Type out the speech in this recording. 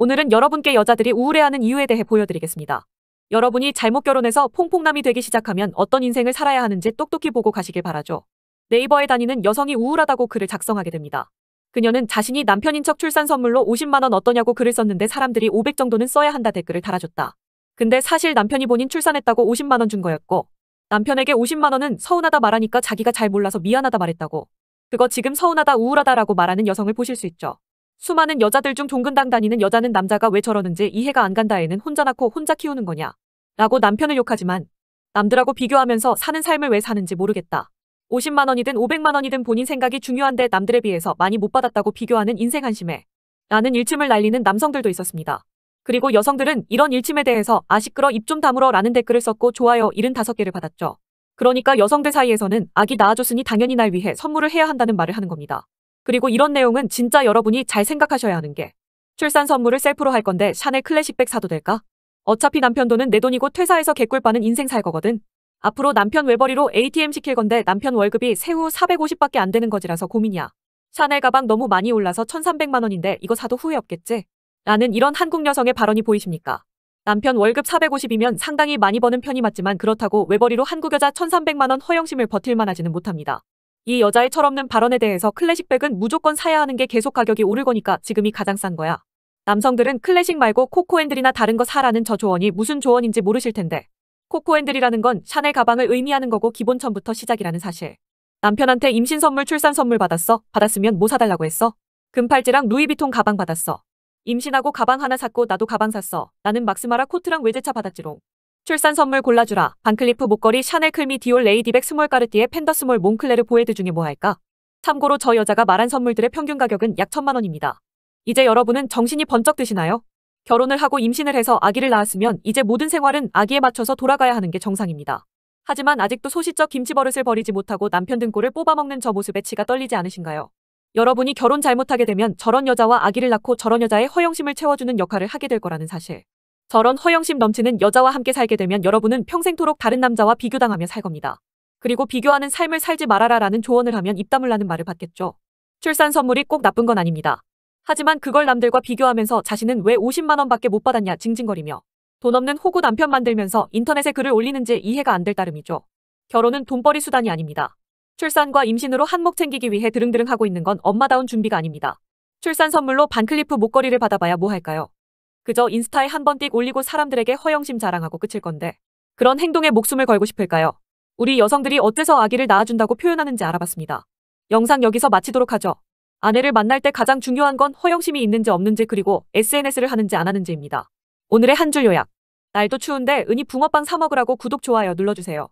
오늘은 여러분께 여자들이 우울해하는 이유에 대해 보여드리겠습니다. 여러분이 잘못 결혼해서 퐁퐁남이 되기 시작하면 어떤 인생을 살아야 하는지 똑똑히 보고 가시길 바라죠. 네이버에 다니는 여성이 우울하다고 글을 작성하게 됩니다. 그녀는 자신이 남편인 척 출산 선물로 50만원 어떠냐고 글을 썼는데 사람들이 500 정도는 써야 한다 댓글을 달아줬다. 근데 사실 남편이 본인 출산했다고 50만원 준 거였고 남편에게 50만원은 서운하다 말하니까 자기가 잘 몰라서 미안하다 말했다고 그거 지금 서운하다 우울하다라고 말하는 여성을 보실 수 있죠. 수많은 여자들 중 종근당 다니는 여자는 남자가 왜 저러는지 이해가 안 간다 에는 혼자 낳고 혼자 키우는 거냐 라고 남편을 욕하지만 남들하고 비교하면서 사는 삶을 왜 사는지 모르겠다. 50만 원이든 500만 원이든 본인 생각이 중요한데 남들에 비해서 많이 못 받았다고 비교하는 인생 한심해 라는 일침을 날리는 남성들도 있었습니다. 그리고 여성들은 이런 일침에 대해서 아시끄러 입 좀 다물어 라는 댓글을 썼고 좋아요 75개를 받았죠. 그러니까 여성들 사이에서는 아기 낳아줬으니 당연히 날 위해 선물을 해야 한다는 말을 하는 겁니다. 그리고 이런 내용은 진짜 여러분이 잘 생각하셔야 하는 게 출산 선물을 셀프로 할 건데 샤넬 클래식백 사도 될까? 어차피 남편 돈은 내 돈이고 퇴사해서 개꿀 빠는 인생 살 거거든. 앞으로 남편 외벌이로 ATM 시킬 건데 남편 월급이 세후 450밖에 안 되는 거지라서 고민이야. 샤넬 가방 너무 많이 올라서 1300만 원인데 이거 사도 후회 없겠지? 라는 이런 한국 여성의 발언이 보이십니까? 남편 월급 450이면 상당히 많이 버는 편이 맞지만 그렇다고 외벌이로 한국 여자 1300만 원 허영심을 버틸 만하지는 못합니다. 이 여자의 철없는 발언에 대해서 클래식백은 무조건 사야 하는 게 계속 가격이 오를 거니까 지금이 가장 싼 거야. 남성들은 클래식 말고 코코앤들이나 다른 거 사라는 저 조언이 무슨 조언인지 모르실 텐데. 코코앤들이라는 건 샤넬 가방을 의미하는 거고 기본천부터 시작이라는 사실. 남편한테 임신 선물 출산 선물 받았어? 받았으면 뭐 사달라고 했어? 금팔찌랑 루이비통 가방 받았어. 임신하고 가방 하나 샀고 나도 가방 샀어. 나는 막스마라 코트랑 외제차 받았지롱. 출산 선물 골라주라. 반클리프 목걸이 샤넬 클미 디올 레이디백 스몰 까르띠에 펜더 스몰 몽클레르 보헤드 중에 뭐 할까? 참고로 저 여자가 말한 선물들의 평균 가격은 약 천만 원입니다. 이제 여러분은 정신이 번쩍 드시나요? 결혼을 하고 임신을 해서 아기를 낳았으면 이제 모든 생활은 아기에 맞춰서 돌아가야 하는 게 정상입니다. 하지만 아직도 소시적 김치 버릇을 버리지 못하고 남편 등골을 뽑아먹는 저 모습에 치가 떨리지 않으신가요? 여러분이 결혼 잘못하게 되면 저런 여자와 아기를 낳고 저런 여자의 허영심을 채워주는 역할을 하게 될 거라는 사실. 저런 허영심 넘치는 여자와 함께 살게 되면 여러분은 평생토록 다른 남자와 비교당하며 살 겁니다. 그리고 비교하는 삶을 살지 말아라라는 조언을 하면 입 다물라는 말을 받겠죠. 출산 선물이 꼭 나쁜 건 아닙니다. 하지만 그걸 남들과 비교하면서 자신은 왜 50만 원밖에 못 받았냐 징징거리며 돈 없는 호구 남편 만들면서 인터넷에 글을 올리는지 이해가 안 될 따름이죠. 결혼은 돈벌이 수단이 아닙니다. 출산과 임신으로 한몫 챙기기 위해 드릉드릉 하고 있는 건 엄마다운 준비가 아닙니다. 출산 선물로 반클리프 목걸이를 받아봐야 뭐 할까요? 그저 인스타에 한 번 띡 올리고 사람들에게 허영심 자랑하고 끝일 건데 그런 행동에 목숨을 걸고 싶을까요? 우리 여성들이 어째서 아기를 낳아준다고 표현하는지 알아봤습니다. 영상 여기서 마치도록 하죠. 아내를 만날 때 가장 중요한 건 허영심이 있는지 없는지 그리고 SNS를 하는지 안 하는지입니다. 오늘의 한 줄 요약. 날도 추운데 은이 붕어빵 사 먹으라고 구독, 좋아요 눌러주세요.